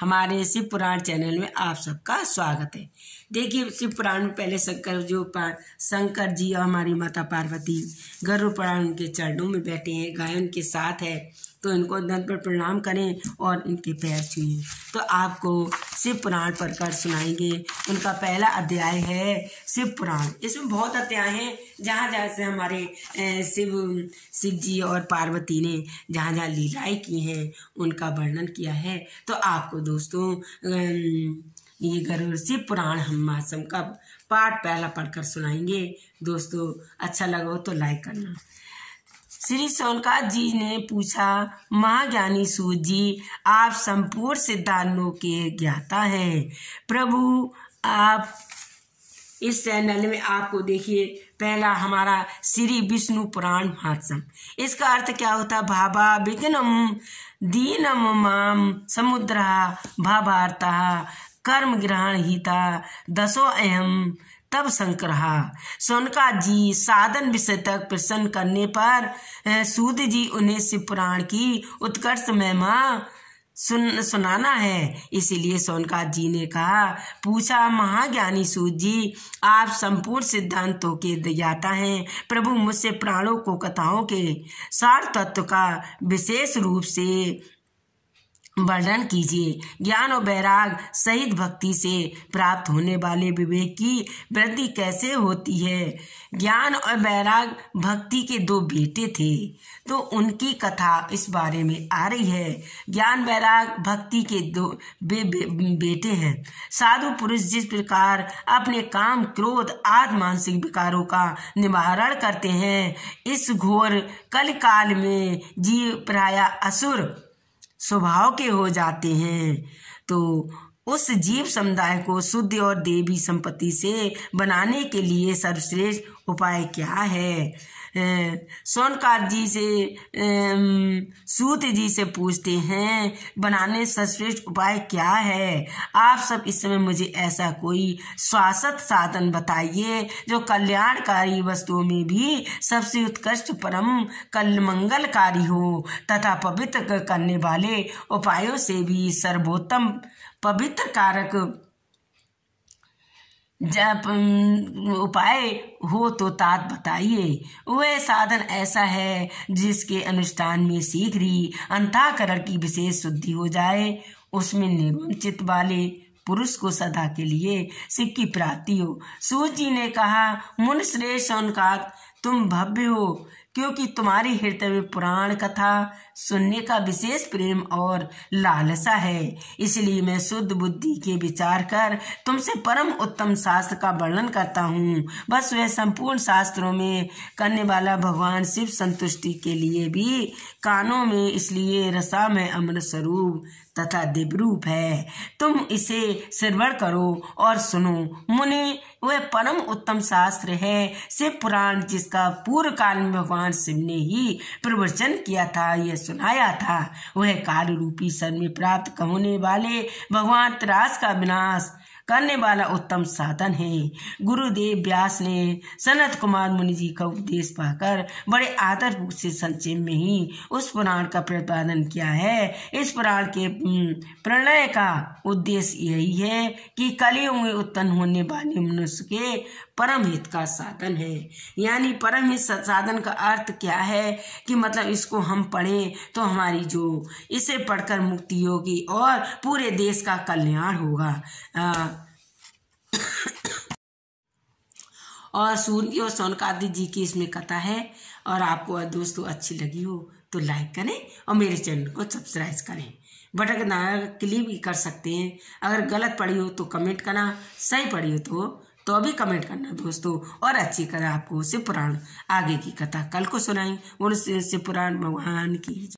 हमारे शिव पुराण चैनल में आप सबका स्वागत है देखिए शिव पुराण में पहले शंकर जो शंकर जी और हमारी माता पार्वती गर्व पुराण उनके चरणों में बैठे हैं गायन के साथ है तो इनको दंत पर प्रणाम करें और इनके पैर छुएं तो आपको शिव पुराण पढ़कर सुनाएंगे उनका पहला अध्याय है शिव पुराण इसमें बहुत अध्याय हैं जहाँ जहाँ से हमारे शिव शिव जी और पार्वती ने जहाँ जहाँ लीलाएँ की हैं उनका वर्णन किया है तो आपको दोस्तों ये गरुड़ शिव पुराण हम मौसम का पाठ पहला पढ़कर सुनाएंगे दोस्तों अच्छा लगा हो तो लाइक करना श्री सोनकात जी ने पूछा महाज्ञानी सूत जी आप संपूर्ण सिद्धांतों के ज्ञाता हैं प्रभु आप इस चैनल में आपको देखिए पहला हमारा श्री विष्णु पुराण महासम इसका अर्थ क्या होता भाभा विघ्नम दीनम माम समुद्र भाभा कर्म ग्रहण हिता दसो अहम तब शंकर सोनका जी साधन विषय तक प्रसन्न करने पर सूद जी उन्हें शिव पुराण की उत्कर्ष महिमा सुन सुनाना है इसीलिए सोनका जी ने कहा पूछा महाज्ञानी सूद जी आप संपूर्ण सिद्धांतों के दयाता हैं प्रभु मुझसे प्राणों को कथाओं के सार तत्व का विशेष रूप से वर्णन कीजिए ज्ञान और बैराग सहित भक्ति से प्राप्त होने वाले विवेक की वृद्धि कैसे होती है ज्ञान और बैराग भक्ति के दो बेटे थे तो उनकी कथा इस बारे में आ रही है ज्ञान बैराग भक्ति के दो बे, बे, बेटे हैं साधु पुरुष जिस प्रकार अपने काम क्रोध आदि मानसिक विकारों का निवारण करते हैं इस घोर कल काल में जीव प्राय असुर स्वभाव के हो जाते हैं तो उस जीव समुदाय को शुद्ध और देवी संपत्ति से बनाने के लिए सर्वश्रेष्ठ उपाय क्या है सोनकार जी से सूत जी से पूछते हैं बनाने सर्वश्रेष्ठ उपाय क्या है आप सब इस समय मुझे ऐसा कोई स्वास्थ्य साधन बताइए जो कल्याणकारी वस्तुओं में भी सबसे उत्कृष्ट परम कल मंगलकारी हो तथा पवित्र करने वाले उपायों से भी सर्वोत्तम पवित्र कारक जब उपाय हो तो तात बताइए वह साधन ऐसा है जिसके अनुष्ठान में शीघ्र अंताकरण की विशेष शुद्धि हो जाए उसमें निर्मम चित्त वाले पुरुष को सदा के लिए सिक्की प्राप्ति हो सूची ने कहा मुन श्रेष्ठ तुम भव्य हो क्योंकि तुम्हारे हृदय में पुराण कथा सुनने का विशेष प्रेम और लालसा है इसलिए मैं शुद्ध बुद्धि के विचार कर तुमसे परम उत्तम शास्त्र का वर्णन करता हूँ बस वह संपूर्ण शास्त्रों में करने वाला भगवान शिव संतुष्टि के लिए भी कानों में इसलिए रसा में अमृत स्वरूप तथा दिव्य रूप है तुम इसे सिरवर करो और सुनो मुने वह परम उत्तम शास्त्र है शिव पुराण जिसका पूर्व काल में भगवान शिव ने ही प्रवचन किया था यह सुनाया था वह काल रूपी सन में प्राप्त होने वाले भगवान त्रास का विनाश करने वाला उत्तम साधन है गुरुदेव व्यास ने सनत कुमार मुनि जी का उपदेश पाकर बड़े आदर रूप से संक्षेप में ही उस पुराण का प्रतिपादन किया है इस पुराण के प्रणय का उद्देश्य यही है कि कलियुग में उत्पन्न होने वाले मनुष्य के परम हित का साधन है यानी परम हित साधन का अर्थ क्या है कि मतलब इसको हम पढ़ें तो हमारी जो इसे पढ़कर मुक्ति होगी और पूरे देश का कल्याण होगा आ, और सूर्य और सोनकादि जी की इसमें कथा है और आपको दोस्तों अच्छी लगी हो तो लाइक करें और मेरे चैनल को सब्सक्राइब करें बटक नायक के भी कर सकते हैं अगर गलत पढ़ी हो तो कमेंट करना सही पढ़ी हो तो तो अभी कमेंट करना दोस्तों और अच्छी कथा आपको शिव पुराण आगे की कथा कल को सुनाई उन शिव पुराण भगवान की